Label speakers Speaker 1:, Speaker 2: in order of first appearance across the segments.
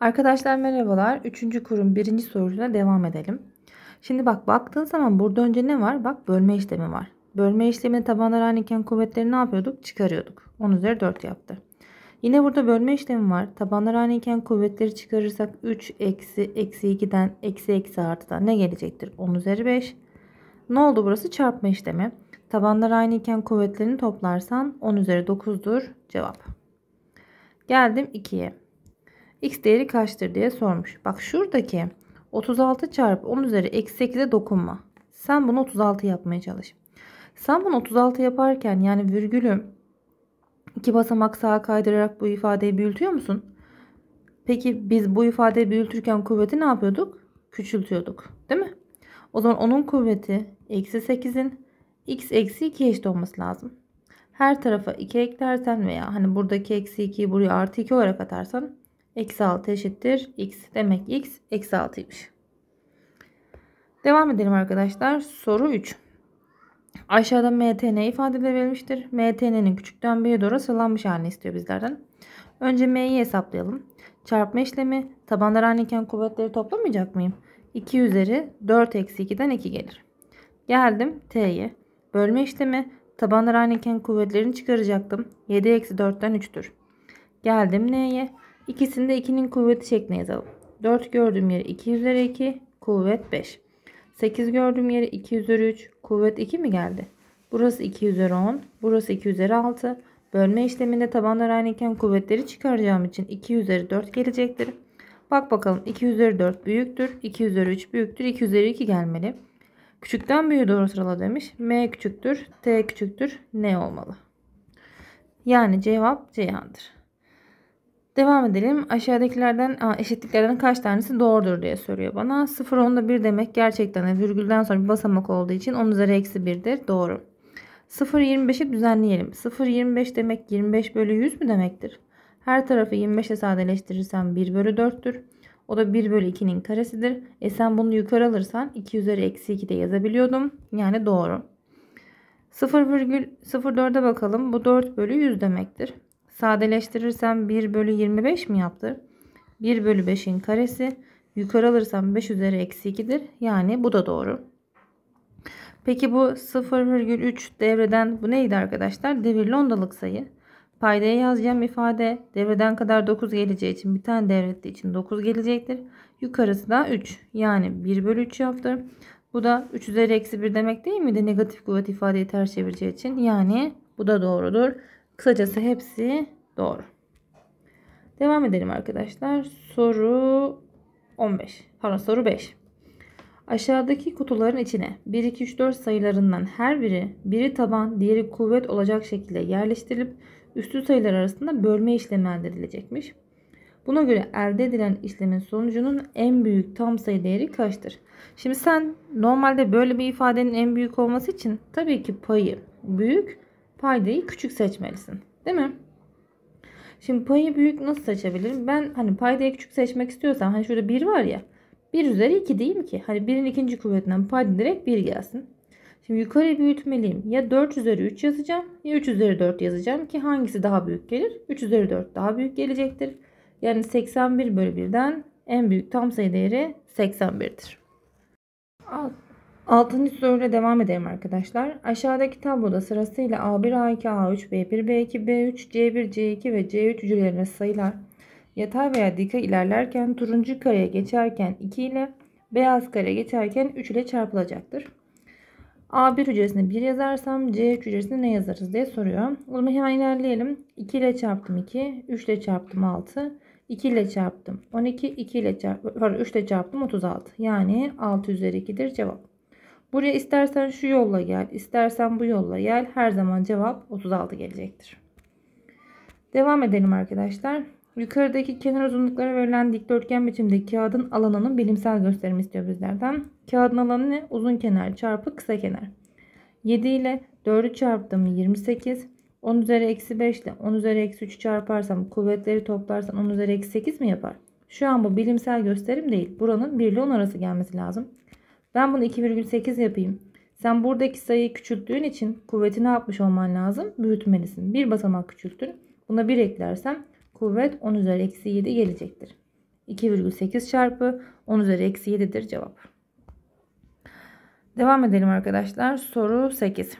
Speaker 1: Arkadaşlar merhabalar. Üçüncü kurum birinci sorusuna devam edelim. Şimdi bak baktığın zaman burada önce ne var? Bak bölme işlemi var. Bölme işlemini tabanlar aynıken kuvvetleri ne yapıyorduk? Çıkarıyorduk. 10 üzeri 4 yaptı. Yine burada bölme işlemi var. Tabanlar aynıken kuvvetleri çıkarırsak 3 eksi eksi 2'den eksi eksi artıdan ne gelecektir? 10 üzeri 5. Ne oldu burası? Çarpma işlemi. Tabanlar aynıken kuvvetlerini toplarsan 10 üzeri 9'dur cevap. Geldim 2'ye x değeri kaçtır diye sormuş. Bak şuradaki 36 çarpı 10 üzeri eksi 8'e dokunma. Sen bunu 36 yapmaya çalış. Sen bunu 36 yaparken yani virgülü iki basamak sağa kaydırarak bu ifadeyi büyütüyor musun? Peki biz bu ifadeyi büyütürken kuvveti ne yapıyorduk? Küçültüyorduk değil mi? O zaman onun kuvveti eksi 8'in x eksi 2 eşit olması lazım. Her tarafa 2 eklersen veya hani buradaki eksi 2'yi buraya artı 2 olarak atarsan Eksi 6 eşittir x. Demek x eksi 6'ymış. Devam edelim arkadaşlar. Soru 3. Aşağıda MTN ifadeleri verilmiştir. MTN'nin küçükten büyüğe doğru sıralanmış halini istiyor bizlerden. Önce M'yi hesaplayalım. Çarpma işlemi tabanlar aynıken kuvvetleri toplamayacak mıyım? 2 üzeri 4 eksi 2'den 2 gelir. Geldim T'ye. Bölme işlemi tabanlar aynıken kuvvetlerini çıkaracaktım. 7 eksi 4'ten 3'tür. Geldim N'ye. İkisinde de 2'nin kuvveti şeklinde yazalım. 4 gördüğüm yeri 2 üzeri 2 kuvvet 5. 8 gördüğüm yeri 2 üzeri 3 kuvvet 2 mi geldi? Burası 2 üzeri 10. Burası 2 üzeri 6. Bölme işleminde tabanlar aynıken kuvvetleri çıkaracağım için 2 üzeri 4 gelecektir. Bak bakalım 2 üzeri 4 büyüktür. 2 üzeri 3 büyüktür. 2 üzeri 2 gelmeli. Küçükten büyüğü doğru sırala demiş. M küçüktür. T küçüktür. N olmalı. Yani cevap Ceyhan'dır. Devam edelim. Aşağıdakilerden eşitliklerden kaç tanesi doğrudur diye soruyor bana. 0 onda 1 demek gerçekten virgülden sonra bir basamak olduğu için 10 üzeri eksi 1'dir. Doğru. 0 25'i düzenleyelim. 0 25 demek 25 bölü 100 mü demektir? Her tarafı 25 25'e sadeleştirirsen 1 bölü 4'tür. O da 1 bölü 2'nin karesidir. E sen bunu yukarı alırsan 2 üzeri eksi 2 de yazabiliyordum. Yani doğru. 0,04'e bakalım. Bu 4 bölü 100 demektir. Sadeleştirirsem 1 bölü 25 mi yaptı? 1 bölü 5'in karesi. Yukarı alırsam 5 üzeri eksi 2'dir. Yani bu da doğru. Peki bu 0,3 devreden bu neydi arkadaşlar? Devirli ondalık sayı. Paydaya yazacağım ifade devreden kadar 9 geleceği için bir tane devrettiği için 9 gelecektir. Yukarısı da 3. Yani 1 bölü 3 yaptı. Bu da 3 üzeri eksi 1 demek değil miydi? Negatif kuvvet ifadeyi ters çevireceği için. Yani bu da doğrudur. Kısacası hepsi doğru. Devam edelim arkadaşlar. Soru 15. Pardon soru 5. Aşağıdaki kutuların içine 1, 2, 3, 4 sayılarından her biri biri taban diğeri kuvvet olacak şekilde yerleştirilip üstü sayılar arasında bölme işlemi elde edilecekmiş. Buna göre elde edilen işlemin sonucunun en büyük tam sayı değeri kaçtır? Şimdi sen normalde böyle bir ifadenin en büyük olması için tabii ki payı büyük paydayı küçük seçmelisin. Değil mi? Şimdi payı büyük nasıl seçebilirim? Ben hani paydayı küçük seçmek istiyorsam hani şurada 1 var ya. 1 üzeri 2 değil ki? Hani 1'in ikinci kuvvetinden payda direkt 1 gelsin. Şimdi yukarı büyütmeliyim. Ya 4 üzeri 3 yazacağım ya 3 üzeri 4 yazacağım ki hangisi daha büyük gelir? 3 üzeri 4 daha büyük gelecektir. Yani 81 bölü 1'den en büyük tam sayı değeri 81'dir. Altıncı soruyla devam edelim arkadaşlar. Aşağıdaki tabloda sırasıyla A1, A2, A3, B1, B2, B3, C1, C2 ve C3 hücrelerine sayılar yatay veya dikey ilerlerken turuncu kareye geçerken 2 ile beyaz kare geçerken 3 ile çarpılacaktır. A1 hücresine 1 yazarsam C 3 hücresine ne yazarız diye soruyor. O zaman hemen ilerleyelim. 2 ile çarptım 2, 3 ile çarptım 6, 2 ile çarptım 12, 2 ile çarptım, 3 ile çarptım 36. Yani 6 üzeri 2'dir cevap. Buraya istersen şu yolla gel, istersen bu yolla gel. Her zaman cevap 36 gelecektir. Devam edelim arkadaşlar. Yukarıdaki kenar uzunlukları verilen dikdörtgen biçimdeki kağıdın alanının bilimsel gösterimi istiyor bizlerden. Kağıdın alanı ne? Uzun kenar çarpı kısa kenar. 7 ile 4'ü çarptım 28. 10 üzeri eksi 5 ile 10 üzeri eksi 3 çarparsam kuvvetleri toplarsan 10 üzeri eksi 8 mi yapar? Şu an bu bilimsel gösterim değil. Buranın 1 ile 10 arası gelmesi lazım. Ben bunu 2,8 yapayım. Sen buradaki sayıyı küçülttüğün için kuvveti ne yapmış olman lazım? Büyütmelisin. Bir basamak küçülttün. Buna 1 eklersem kuvvet 10 üzeri eksi 7 gelecektir. 2,8 çarpı 10 üzeri eksi 7'dir cevap. Devam edelim arkadaşlar. Soru 8.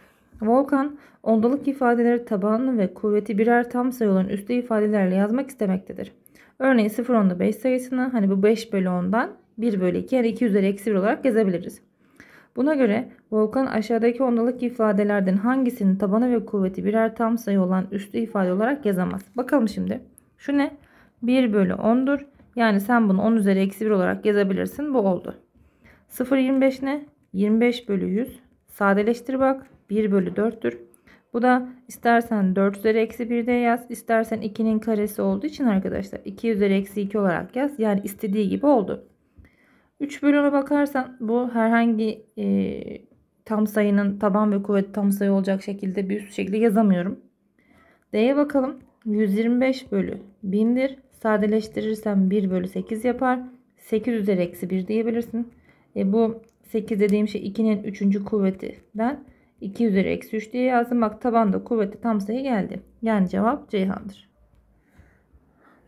Speaker 1: Volkan ondalık ifadeleri tabanını ve kuvveti birer tam sayı olan üstte ifadelerle yazmak istemektedir. Örneğin 0 5 sayısını hani bu 5 bölü 10'dan 1 bölü 2 yani 2 üzeri eksi 1 olarak yazabiliriz. Buna göre volkan aşağıdaki ondalık ifadelerden hangisinin tabanı ve kuvveti birer tam sayı olan üstü ifade olarak yazamaz. Bakalım şimdi. Şu ne? 1 bölü 10'dur. Yani sen bunu 10 üzeri eksi 1 olarak yazabilirsin. Bu oldu. 0,25 ne? 25 bölü 100. Sadeleştir bak. 1 bölü 4'tür. Bu da istersen 4 üzeri eksi 1 de yaz. istersen 2'nin karesi olduğu için arkadaşlar 2 üzeri eksi 2 olarak yaz. Yani istediği gibi oldu. 3 bölüne bakarsan bu herhangi e, tam sayının taban ve kuvvet tam sayı olacak şekilde bir üst şekilde yazamıyorum. D'ye bakalım. 125 bölü 1000'dir. Sadeleştirirsem 1 bölü 8 yapar. 8 üzeri eksi 1 diyebilirsin. E, bu 8 dediğim şey 2'nin 3. Kuvveti. Ben 2 üzeri eksi 3 diye yazdım. Bak tabanda kuvveti tam sayı geldi. Yani cevap Ceyhan'dır.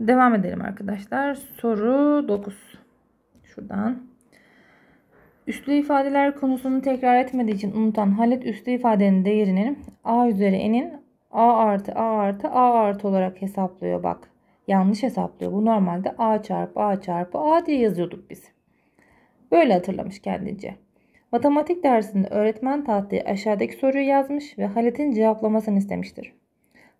Speaker 1: Devam edelim arkadaşlar. Soru 9. Şuradan. Üslü ifadeler konusunu tekrar etmediği için unutan Halit üslü ifadenin değerini a üzeri n'in a artı a artı a artı olarak hesaplıyor bak. Yanlış hesaplıyor. Bu normalde a çarpı a çarpı a diye yazıyorduk biz. Böyle hatırlamış kendince. Matematik dersinde öğretmen tahtaya aşağıdaki soruyu yazmış ve Halit'in cevaplamasını istemiştir.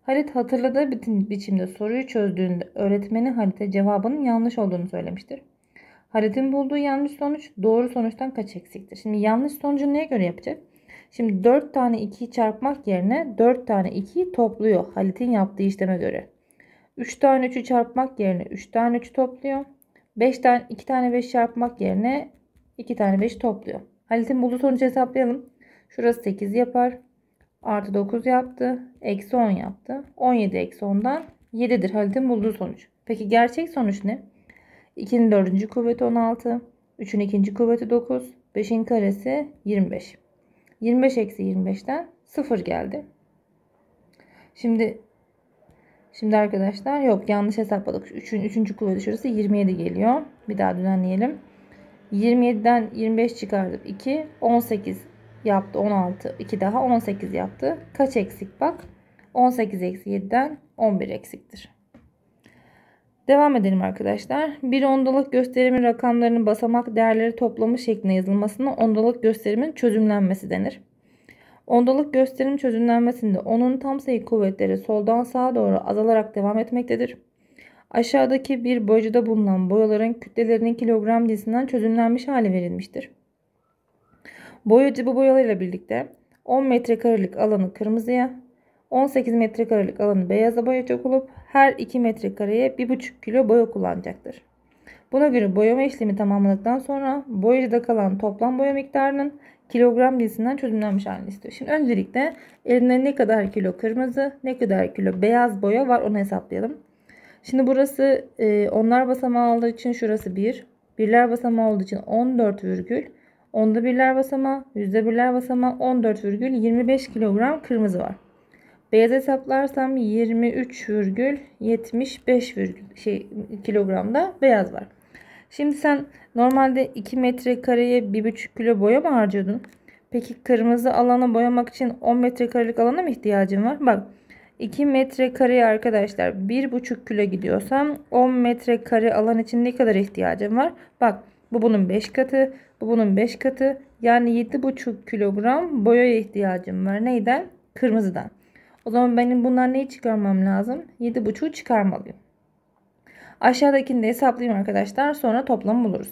Speaker 1: Halit hatırladığı biçimde soruyu çözdüğünde öğretmeni Halit'e cevabının yanlış olduğunu söylemiştir. Harit'in bulduğu yanlış sonuç doğru sonuçtan kaç eksiktir? Şimdi yanlış sonucu neye göre yapacak? Şimdi 4 tane 2'yi çarpmak yerine 4 tane 2'yi topluyor Halit'in yaptığı işleme göre. 3 tane 3'ü çarpmak yerine 3 tane 3'ü topluyor. 5 tane 2 tane 5 çarpmak yerine 2 tane 5 topluyor. Halit'in bulduğu sonucu hesaplayalım. Şurası 8 yapar. Artı 9 yaptı. Eksi 10 yaptı. 17 eksi 10'dan 7'dir Halit'in bulduğu sonuç. Peki gerçek sonuç ne? 2'nin 4. kuvveti 16. 3'ün 2. kuvveti 9. 5'in karesi 25. 25 eksi 25'ten 0 geldi. Şimdi şimdi arkadaşlar yok yanlış hesapladık. 3'ün 3. kuvveti şurası 27 geliyor. Bir daha düzenleyelim. 27'den 25 çıkardık 2. 18 yaptı 16. 2 daha 18 yaptı. Kaç eksik bak? 18 eksi 7'den 11 eksiktir. Devam edelim arkadaşlar. Bir ondalık gösterimin rakamlarının basamak değerleri toplamı şeklinde yazılmasına ondalık gösterimin çözümlenmesi denir. Ondalık gösterim çözümlenmesinde onun tam sayı kuvvetleri soldan sağa doğru azalarak devam etmektedir. Aşağıdaki bir boyacıda bulunan boyaların kütlelerinin kilogram cinsinden çözümlenmiş hale verilmiştir. Boyacı bu boyalarıyla birlikte 10 metrekarelik alanı kırmızıya, 18 metrekarelik alanı beyaza boyayacak olup her 2 metrekareye 1,5 kilo boya kullanacaktır. Buna göre boyama işlemi tamamladıktan sonra boyacıda kalan toplam boya miktarının kilogram cinsinden çözümlenmiş halini istiyor. Şimdi öncelikle elinde ne kadar kilo kırmızı, ne kadar kilo beyaz boya var onu hesaplayalım. Şimdi burası e, onlar basamağı olduğu için şurası 1. Birler basamağı olduğu için 14 virgül. Onda birler basamağı, yüzde birler basamağı 14 virgül 25 kilogram kırmızı var. Beyaz hesaplarsam 23,75 şey kilogramda beyaz var. Şimdi sen normalde 2 metrekareye 1,5 kilo boya mı harcıyordun? Peki kırmızı alanı boyamak için 10 metrekarelik alana mı ihtiyacın var? Bak 2 metrekareye arkadaşlar 1,5 kilo gidiyorsam 10 metrekare alan için ne kadar ihtiyacım var? Bak bu bunun 5 katı, bu bunun 5 katı. Yani 7,5 kilogram boyaya ihtiyacım var. Neyden? Kırmızıdan. O zaman benim bundan neyi çıkarmam lazım? 7,5'u çıkarmalıyım. Aşağıdakini de hesaplayayım arkadaşlar. Sonra toplamı buluruz.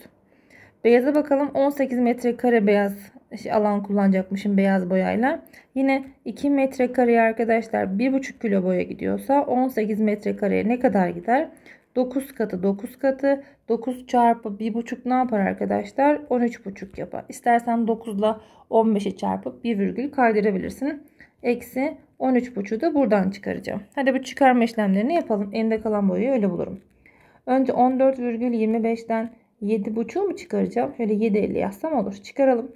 Speaker 1: Beyaza bakalım. 18 metrekare beyaz alan kullanacakmışım beyaz boyayla. Yine 2 metrekareye arkadaşlar 1,5 kilo boya gidiyorsa 18 metrekareye ne kadar gider? 9 katı 9 katı 9 çarpı 1,5 ne yapar arkadaşlar? 13,5 yapar. İstersen 9 ile 15'i çarpıp 1 virgül kaydırabilirsin. Eksi 13,5'u da buradan çıkaracağım. Hadi bu çıkarma işlemlerini yapalım. Elinde kalan boyayı öyle bulurum. Önce 14,25'ten 7,5'u mu çıkaracağım? Şöyle 7,50 yazsam olur. Çıkaralım.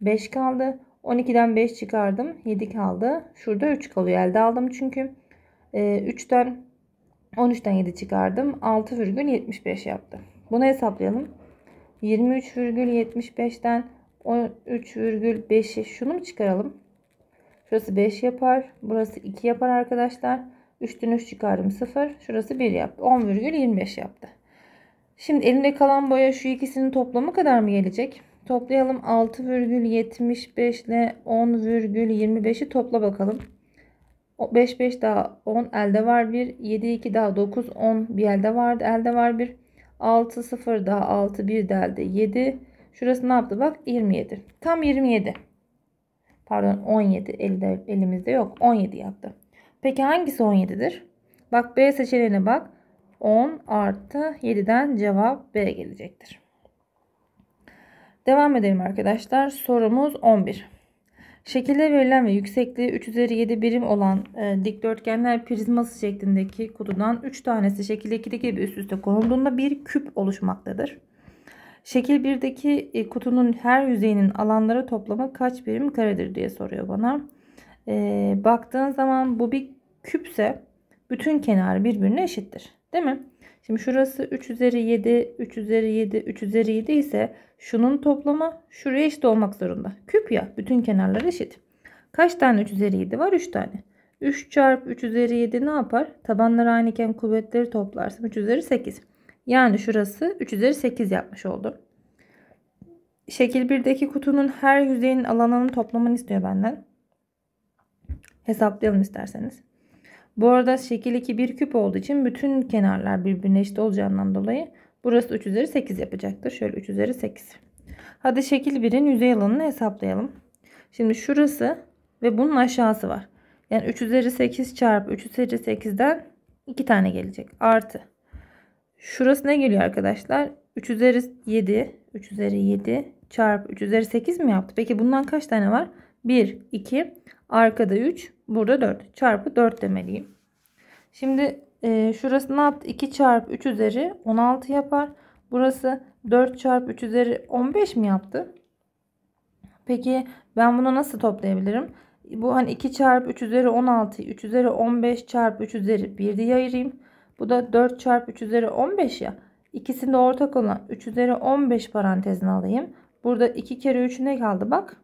Speaker 1: 5 kaldı. 12'den 5 çıkardım. 7 kaldı. Şurada 3 kalıyor. Elde aldım çünkü. 3'ten 13'ten 7 çıkardım. 6,75 yaptı. Bunu hesaplayalım. 23,75'ten 13,5'i şunu mu çıkaralım? Şurası 5 yapar. Burası 2 yapar arkadaşlar. 3'ten 3 çıkardım 0. Şurası 1 yaptı. 10,25 yaptı. Şimdi elimde kalan boya şu ikisinin toplamı kadar mı gelecek? Toplayalım 6,75 ile 10,25'i topla bakalım. 5 5 daha 10 elde var 1. 7 2 daha 9 10 bir elde vardı. Elde var 1. 6 0 daha 6 1 de elde 7. Şurası ne yaptı? Bak 27. Tam 27. Pardon 17 elde, elimizde yok. 17 yaptı. Peki hangisi 17'dir? Bak B seçeneğine bak. 10 artı 7'den cevap B gelecektir. Devam edelim arkadaşlar. Sorumuz 11. Şekilde verilen ve yüksekliği 3 üzeri 7 birim olan e, dikdörtgenler prizması şeklindeki kutudan 3 tanesi şekildeki gibi üst üste konulduğunda bir küp oluşmaktadır. Şekil 1'deki e, kutunun her yüzeyinin alanları toplamı kaç birim karedir diye soruyor bana. E, baktığın zaman bu bir küpse bütün kenar birbirine eşittir. Değil mi? Şimdi şurası 3 üzeri 7, 3 üzeri 7, 3 üzeri 7 ise şunun toplamı şuraya eşit olmak zorunda. Küp ya bütün kenarlar eşit. Kaç tane 3 üzeri 7 var? 3 tane. 3 çarpı 3 üzeri 7 ne yapar? Tabanlar aynıken kuvvetleri toplarsam 3 üzeri 8. Yani şurası 3 üzeri 8 yapmış oldu. Şekil 1'deki kutunun her yüzeyin alanının toplamını istiyor benden. Hesaplayalım isterseniz. Bu arada şekil 2 bir küp olduğu için bütün kenarlar birbirine eşit olacağından dolayı burası 3 üzeri 8 yapacaktır. Şöyle 3 üzeri 8. Hadi şekil 1'in yüzey alanını hesaplayalım. Şimdi şurası ve bunun aşağısı var. Yani 3 üzeri 8 çarpı 3 üzeri 8'den 2 tane gelecek. Artı Şurası ne geliyor arkadaşlar? 3 üzeri 7. 3 üzeri 7 çarpı 3 üzeri 8 mi yaptı? Peki bundan kaç tane var? 1, 2, arkada 3, burada 4. Çarpı 4 demeliyim. Şimdi e, şurası ne yaptı? 2 çarpı 3 üzeri 16 yapar. Burası 4 çarpı 3 üzeri 15 mi yaptı? Peki ben bunu nasıl toplayabilirim? Bu hani 2 çarpı 3 üzeri 16, 3 üzeri 15 çarpı 3 üzeri 1 diye ayırayım. Bu da 4 çarpı 3 üzeri 15 ya. İkisinde ortak olan 3 üzeri 15 parantezine alayım. Burada 2 kere 3 ne kaldı bak.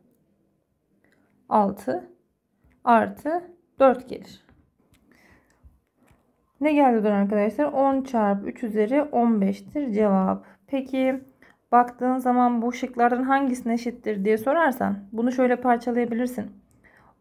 Speaker 1: 6 artı 4 gelir. Ne geldi buradan arkadaşlar? 10 çarpı 3 üzeri 15'tir cevap. Peki baktığın zaman bu şıklardan hangisine eşittir diye sorarsan bunu şöyle parçalayabilirsin.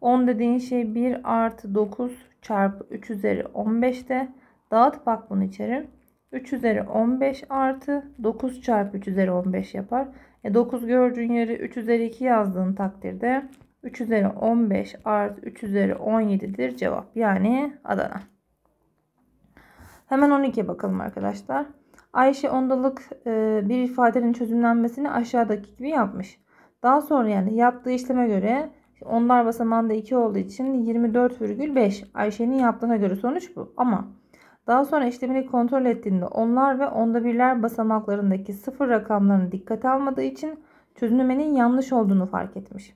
Speaker 1: 10 dediğin şey 1 artı 9 çarpı 3 üzeri 15'te. Dağıt bak bunu içeri. 3 üzeri 15 artı 9 çarpı 3 üzeri 15 yapar. E 9 gördüğün yeri 3 üzeri 2 yazdığın takdirde 3 üzeri 15 artı 3 üzeri 17'dir cevap. Yani Adana. Hemen 12'ye bakalım arkadaşlar. Ayşe ondalık e, bir ifadenin çözümlenmesini aşağıdaki gibi yapmış. Daha sonra yani yaptığı işleme göre onlar basamağında 2 olduğu için 24,5 Ayşe'nin yaptığına göre sonuç bu. Ama daha sonra işlemini kontrol ettiğinde onlar ve onda birler basamaklarındaki sıfır rakamlarını dikkate almadığı için çözümlemenin yanlış olduğunu fark etmiş.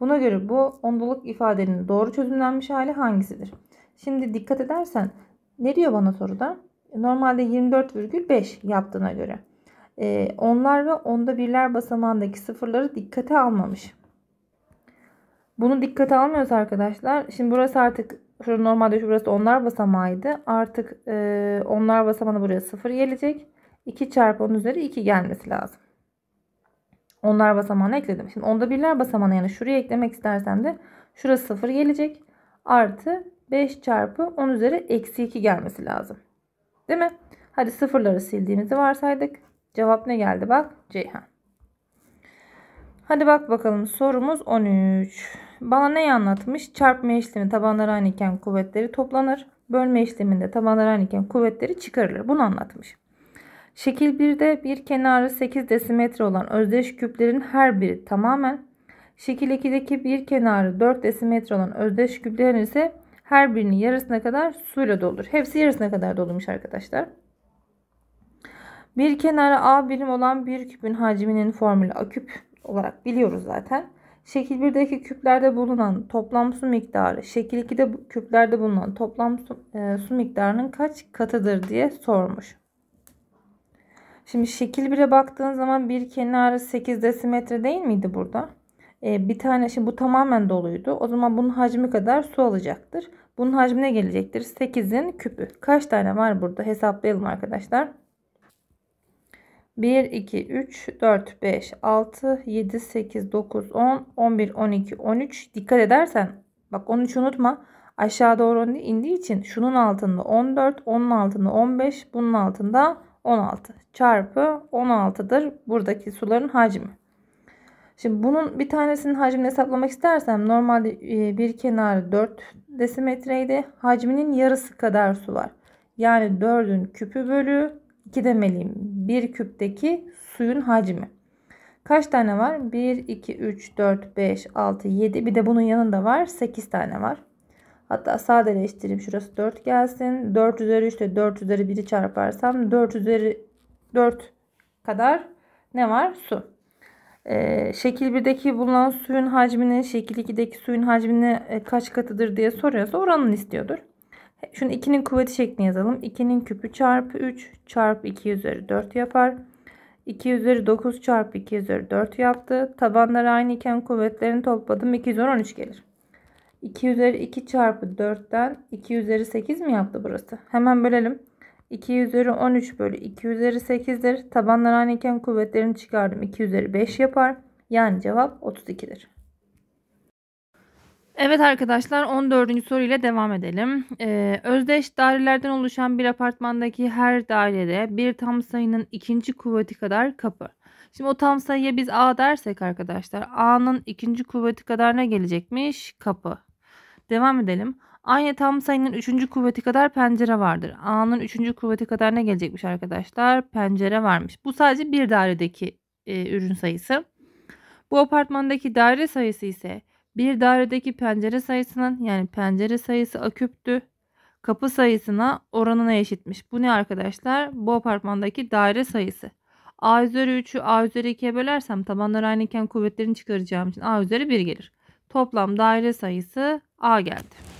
Speaker 1: Buna göre bu ondalık ifadenin doğru çözümlenmiş hali hangisidir? Şimdi dikkat edersen ne diyor bana soruda? Normalde 24,5 yaptığına göre. Ee, onlar ve onda birler basamağındaki sıfırları dikkate almamış. Bunu dikkate almıyoruz arkadaşlar. Şimdi burası artık Şurada normalde şu burası onlar basamağıydı. Artık e, onlar basamağına buraya 0 gelecek. 2 çarpı 10 üzeri 2 gelmesi lazım. Onlar basamağına ekledim. Şimdi onda birler basamağına yani şuraya eklemek istersem de şurası 0 gelecek. Artı 5 çarpı 10 üzeri eksi 2 gelmesi lazım. Değil mi? Hadi sıfırları sildiğimizi varsaydık. Cevap ne geldi bak? Ceyhan. Hadi bak bakalım sorumuz 13. Bana neyi anlatmış? Çarpma işlemi tabanları aynıken kuvvetleri toplanır. Bölme işleminde tabanları aynıken kuvvetleri çıkarılır. Bunu anlatmış. Şekil 1'de bir kenarı 8 desimetre olan özdeş küplerin her biri tamamen, şekil 2'deki bir kenarı 4 desimetre olan özdeş küplerin ise her birinin yarısına kadar suyla doldur. Hepsi yarısına kadar dolmuş arkadaşlar. Bir kenarı A birim olan bir küpün hacminin formülü A küp olarak biliyoruz zaten. Şekil 1'deki küplerde bulunan toplam su miktarı, şekil 2'de küplerde bulunan toplam su, e, su miktarının kaç katıdır diye sormuş. Şimdi şekil 1'e baktığın zaman bir kenarı 8 desimetre değil miydi burada? E, bir tane şimdi bu tamamen doluydu. O zaman bunun hacmi kadar su alacaktır. Bunun hacmine gelecektir. 8'in küpü. Kaç tane var burada hesaplayalım arkadaşlar. 1, 2, 3, 4, 5, 6, 7, 8, 9, 10, 11, 12, 13. Dikkat edersen bak 13 unutma. Aşağı doğru indiği için şunun altında 14, onun altında 15, bunun altında 16 çarpı 16'dır buradaki suların hacmi. Şimdi bunun bir tanesinin hacmini hesaplamak istersem normalde e, bir kenarı 4 desimetreydi. Hacminin yarısı kadar su var. Yani 4'ün küpü bölü 2 demeliyim bir küpteki suyun hacmi. Kaç tane var? 1, 2, 3, 4, 5, 6, 7. Bir de bunun yanında var. 8 tane var. Hatta sadeleştireyim. Şurası 4 gelsin. 4 üzeri 3 ile 4 üzeri 1'i çarparsam 4 üzeri 4 kadar ne var? Su. Ee, şekil 1'deki bulunan suyun hacmini, şekil 2'deki suyun hacmini e, kaç katıdır diye soruyorsa oranını istiyordur. Şunu 2'nin kuvveti şeklini yazalım. 2'nin küpü çarpı 3 çarpı 2 üzeri 4 yapar. 2 üzeri 9 çarpı 2 üzeri 4 yaptı. Tabanlar aynı iken kuvvetlerini topladım. 2 üzeri 13 gelir. 2 üzeri 2 çarpı 4'ten 2 üzeri 8 mi yaptı burası? Hemen bölelim. 2 üzeri 13 bölü 2 üzeri 8'dir. Tabanlar aynı iken kuvvetlerini çıkardım. 2 üzeri 5 yapar. Yani cevap 32'dir. Evet arkadaşlar 14. soru ile devam edelim. Ee, özdeş dairelerden oluşan bir apartmandaki her dairede bir tam sayının ikinci kuvveti kadar kapı. Şimdi o tam sayıya biz A dersek arkadaşlar A'nın ikinci kuvveti kadar ne gelecekmiş? Kapı. Devam edelim. Aynı tam sayının üçüncü kuvveti kadar pencere vardır. A'nın üçüncü kuvveti kadar ne gelecekmiş arkadaşlar? Pencere varmış. Bu sadece bir dairedeki e, ürün sayısı. Bu apartmandaki daire sayısı ise bir dairedeki pencere sayısının yani pencere sayısı a küptü. Kapı sayısına oranına eşitmiş. Bu ne arkadaşlar? Bu apartmandaki daire sayısı. A üzeri 3'ü A üzeri 2'ye bölersem tabanlar aynıken kuvvetlerini çıkaracağım için A üzeri 1 gelir. Toplam daire sayısı A geldi.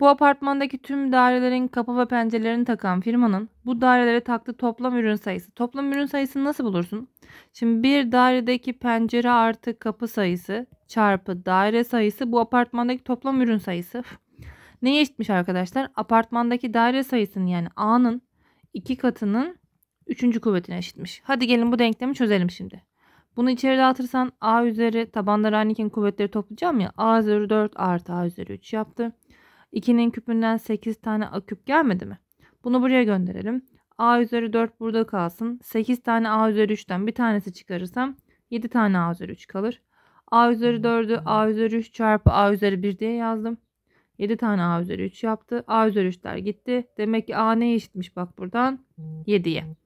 Speaker 1: Bu apartmandaki tüm dairelerin kapı ve pencerelerini takan firmanın bu dairelere taktığı toplam ürün sayısı. Toplam ürün sayısını nasıl bulursun? Şimdi bir dairedeki pencere artı kapı sayısı çarpı daire sayısı bu apartmandaki toplam ürün sayısı. Neye eşitmiş arkadaşlar? Apartmandaki daire sayısının yani A'nın iki katının üçüncü kuvvetine eşitmiş. Hadi gelin bu denklemi çözelim şimdi. Bunu içeri dağıtırsan A üzeri tabanları Reineken kuvvetleri toplayacağım ya. A üzeri 4 artı A üzeri 3 yaptı. 2'nin küpünden 8 tane a küp gelmedi mi? Bunu buraya gönderelim. a üzeri 4 burada kalsın. 8 tane a üzeri 3'ten bir tanesi çıkarırsam 7 tane a üzeri 3 kalır. a üzeri 4'ü hmm. a üzeri 3 çarpı a üzeri 1 diye yazdım. 7 tane a üzeri 3 yaptı. a üzeri 3'ler gitti. Demek ki a ne eşitmiş bak buradan? 7'ye.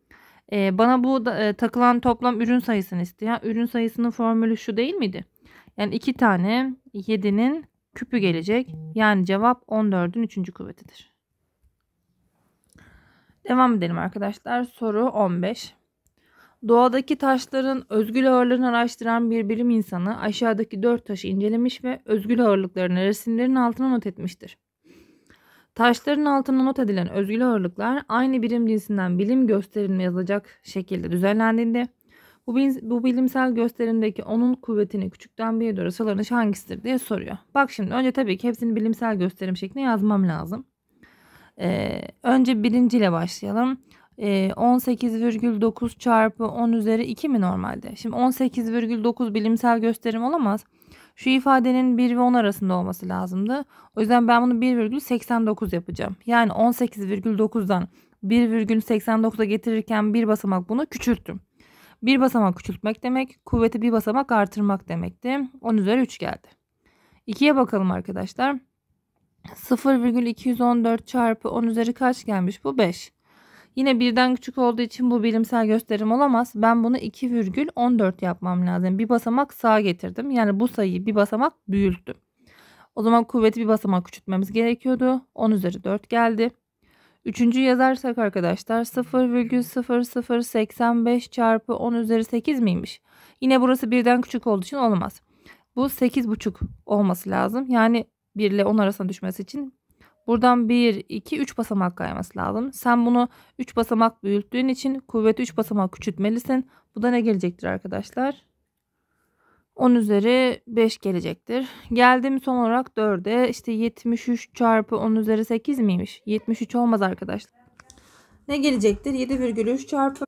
Speaker 1: Ee, bana bu da, e, takılan toplam ürün sayısını istiyor. Ürün sayısının formülü şu değil miydi? Yani 2 tane 7'nin küpü gelecek. Yani cevap 14'ün 3. kuvvetidir. Devam edelim arkadaşlar. Soru 15. Doğadaki taşların özgül ağırlığını araştıran bir bilim insanı aşağıdaki 4 taşı incelemiş ve özgül ağırlıklarını resimlerin altına not etmiştir. Taşların altına not edilen özgül ağırlıklar aynı birim cinsinden bilim gösterilme yazılacak şekilde düzenlendiğinde bu, bu bilimsel gösterimdeki onun kuvvetini küçükten büyüğe doğru sıralanış hangisidir diye soruyor. Bak şimdi önce tabii ki hepsini bilimsel gösterim şeklinde yazmam lazım. Ee, önce birinciyle başlayalım. Ee, 18,9 çarpı 10 üzeri 2 mi normalde? Şimdi 18,9 bilimsel gösterim olamaz. Şu ifadenin 1 ve 10 arasında olması lazımdı. O yüzden ben bunu 1,89 yapacağım. Yani 18,9'dan 1,89'a getirirken bir basamak bunu küçülttüm. Bir basamak küçültmek demek, kuvveti bir basamak artırmak demekti. 10 üzeri 3 geldi. 2'ye bakalım arkadaşlar. 0,214 çarpı 10 üzeri kaç gelmiş? Bu 5. Yine birden küçük olduğu için bu bilimsel gösterim olamaz. Ben bunu 2,14 yapmam lazım. Bir basamak sağa getirdim. Yani bu sayıyı bir basamak büyüttüm. O zaman kuvveti bir basamak küçültmemiz gerekiyordu. 10 üzeri 4 geldi. Üçüncü yazarsak arkadaşlar 0,0085 çarpı 10 üzeri 8 miymiş? Yine burası birden küçük olduğu için olmaz. Bu 8,5 olması lazım. Yani 1 ile 10 arasına düşmesi için buradan 1, 2, 3 basamak kayması lazım. Sen bunu 3 basamak büyüttüğün için kuvveti 3 basamak küçültmelisin. Bu da ne gelecektir arkadaşlar? 10 üzeri 5 gelecektir. Geldim son olarak 4'e. İşte 73 çarpı 10 üzeri 8 miymiş? 73 olmaz arkadaşlar. Ne gelecektir? 7,3 çarpı.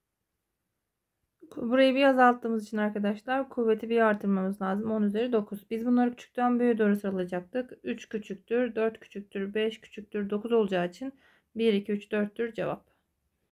Speaker 1: Burayı bir azalttığımız için arkadaşlar kuvveti bir artırmamız lazım. 10 üzeri 9. Biz bunları küçükten büyüğe doğru sıralayacaktık. 3 küçüktür, 4 küçüktür, 5 küçüktür, 9 olacağı için 1, 2, 3, 4'tür cevap.